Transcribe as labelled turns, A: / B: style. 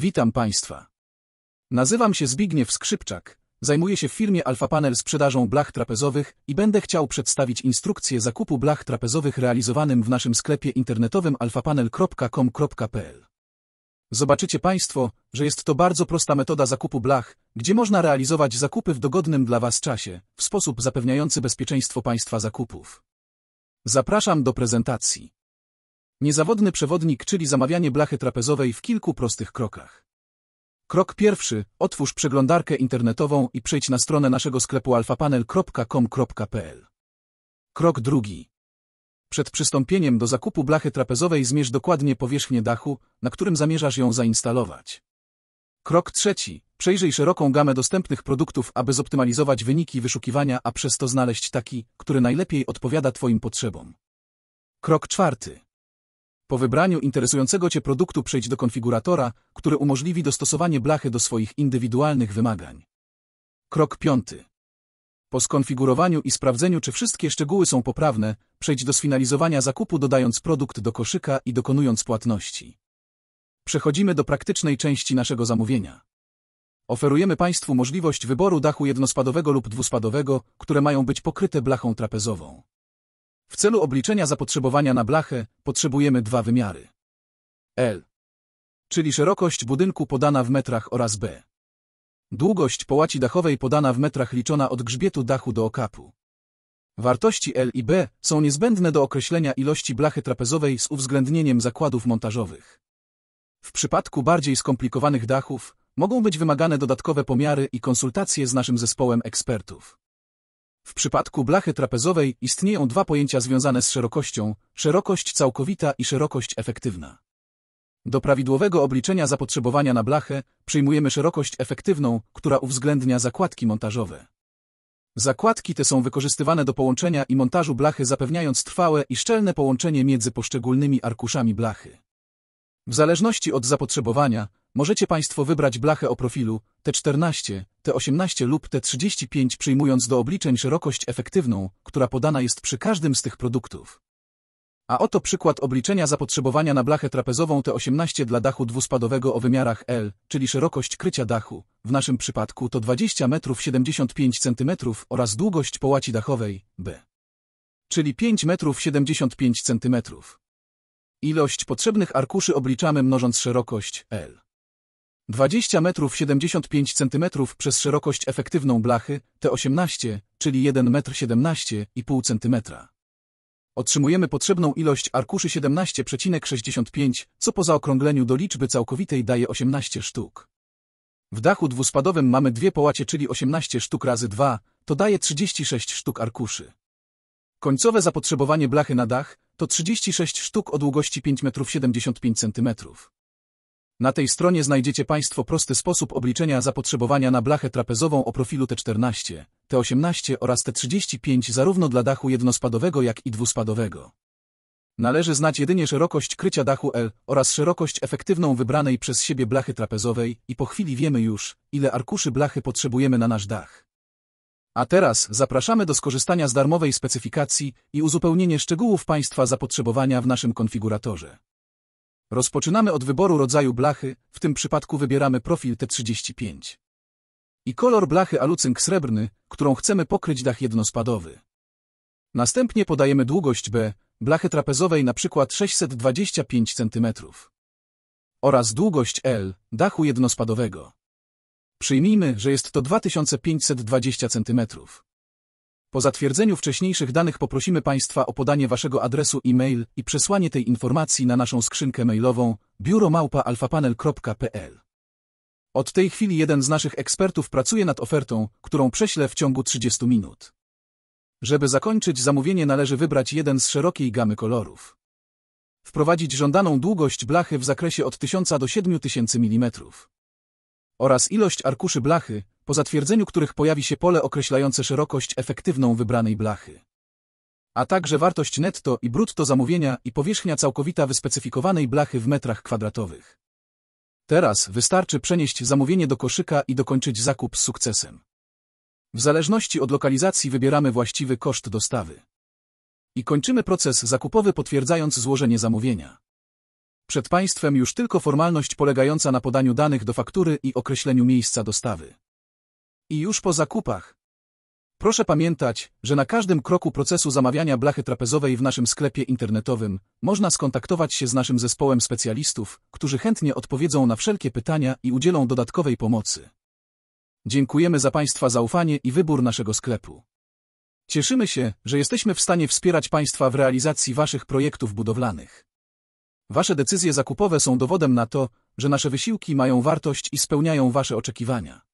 A: Witam Państwa. Nazywam się Zbigniew Skrzypczak, zajmuję się w firmie Alfa Panel sprzedażą blach trapezowych i będę chciał przedstawić instrukcję zakupu blach trapezowych realizowanym w naszym sklepie internetowym alfapanel.com.pl. Zobaczycie Państwo, że jest to bardzo prosta metoda zakupu blach, gdzie można realizować zakupy w dogodnym dla Was czasie, w sposób zapewniający bezpieczeństwo Państwa zakupów. Zapraszam do prezentacji. Niezawodny przewodnik, czyli zamawianie blachy trapezowej w kilku prostych krokach. Krok pierwszy. Otwórz przeglądarkę internetową i przejdź na stronę naszego sklepu alfapanel.com.pl. Krok drugi. Przed przystąpieniem do zakupu blachy trapezowej zmierz dokładnie powierzchnię dachu, na którym zamierzasz ją zainstalować. Krok trzeci. Przejrzyj szeroką gamę dostępnych produktów, aby zoptymalizować wyniki wyszukiwania, a przez to znaleźć taki, który najlepiej odpowiada Twoim potrzebom. Krok czwarty. Po wybraniu interesującego Cię produktu przejdź do konfiguratora, który umożliwi dostosowanie blachy do swoich indywidualnych wymagań. Krok piąty. Po skonfigurowaniu i sprawdzeniu, czy wszystkie szczegóły są poprawne, przejdź do sfinalizowania zakupu dodając produkt do koszyka i dokonując płatności. Przechodzimy do praktycznej części naszego zamówienia. Oferujemy Państwu możliwość wyboru dachu jednospadowego lub dwuspadowego, które mają być pokryte blachą trapezową. W celu obliczenia zapotrzebowania na blachę potrzebujemy dwa wymiary. L, czyli szerokość budynku podana w metrach oraz B. Długość połaci dachowej podana w metrach liczona od grzbietu dachu do okapu. Wartości L i B są niezbędne do określenia ilości blachy trapezowej z uwzględnieniem zakładów montażowych. W przypadku bardziej skomplikowanych dachów mogą być wymagane dodatkowe pomiary i konsultacje z naszym zespołem ekspertów. W przypadku blachy trapezowej istnieją dwa pojęcia związane z szerokością, szerokość całkowita i szerokość efektywna. Do prawidłowego obliczenia zapotrzebowania na blachę przyjmujemy szerokość efektywną, która uwzględnia zakładki montażowe. Zakładki te są wykorzystywane do połączenia i montażu blachy zapewniając trwałe i szczelne połączenie między poszczególnymi arkuszami blachy. W zależności od zapotrzebowania Możecie Państwo wybrać blachę o profilu T14, T18 lub T35 przyjmując do obliczeń szerokość efektywną, która podana jest przy każdym z tych produktów. A oto przykład obliczenia zapotrzebowania na blachę trapezową T18 dla dachu dwuspadowego o wymiarach L, czyli szerokość krycia dachu, w naszym przypadku to 20 metrów 75 cm oraz długość połaci dachowej B, czyli 5 metrów 75 cm. Ilość potrzebnych arkuszy obliczamy mnożąc szerokość L. 20 metrów 75 cm przez szerokość efektywną blachy T18, czyli 1 m 17,5 cm. Otrzymujemy potrzebną ilość arkuszy 17,65, co po zaokrągleniu do liczby całkowitej daje 18 sztuk. W dachu dwuspadowym mamy dwie połacie, czyli 18 sztuk razy 2, to daje 36 sztuk arkuszy. Końcowe zapotrzebowanie blachy na dach to 36 sztuk o długości 5,75 m. Na tej stronie znajdziecie Państwo prosty sposób obliczenia zapotrzebowania na blachę trapezową o profilu T14, T18 oraz T35 zarówno dla dachu jednospadowego jak i dwuspadowego. Należy znać jedynie szerokość krycia dachu L oraz szerokość efektywną wybranej przez siebie blachy trapezowej i po chwili wiemy już, ile arkuszy blachy potrzebujemy na nasz dach. A teraz zapraszamy do skorzystania z darmowej specyfikacji i uzupełnienie szczegółów Państwa zapotrzebowania w naszym konfiguratorze. Rozpoczynamy od wyboru rodzaju blachy, w tym przypadku wybieramy profil T35. I kolor blachy alucynk srebrny, którą chcemy pokryć dach jednospadowy. Następnie podajemy długość B, blachy trapezowej np. 625 cm. Oraz długość L, dachu jednospadowego. Przyjmijmy, że jest to 2520 cm. Po zatwierdzeniu wcześniejszych danych poprosimy Państwa o podanie Waszego adresu e-mail i przesłanie tej informacji na naszą skrzynkę mailową biuromałpa.alfapanel.pl Od tej chwili jeden z naszych ekspertów pracuje nad ofertą, którą prześlę w ciągu 30 minut. Żeby zakończyć zamówienie należy wybrać jeden z szerokiej gamy kolorów. Wprowadzić żądaną długość blachy w zakresie od 1000 do 7000 mm oraz ilość arkuszy blachy, po zatwierdzeniu których pojawi się pole określające szerokość efektywną wybranej blachy, a także wartość netto i brutto zamówienia i powierzchnia całkowita wyspecyfikowanej blachy w metrach kwadratowych. Teraz wystarczy przenieść zamówienie do koszyka i dokończyć zakup z sukcesem. W zależności od lokalizacji wybieramy właściwy koszt dostawy. I kończymy proces zakupowy potwierdzając złożenie zamówienia. Przed Państwem już tylko formalność polegająca na podaniu danych do faktury i określeniu miejsca dostawy i już po zakupach. Proszę pamiętać, że na każdym kroku procesu zamawiania blachy trapezowej w naszym sklepie internetowym można skontaktować się z naszym zespołem specjalistów, którzy chętnie odpowiedzą na wszelkie pytania i udzielą dodatkowej pomocy. Dziękujemy za Państwa zaufanie i wybór naszego sklepu. Cieszymy się, że jesteśmy w stanie wspierać Państwa w realizacji Waszych projektów budowlanych. Wasze decyzje zakupowe są dowodem na to, że nasze wysiłki mają wartość i spełniają Wasze oczekiwania.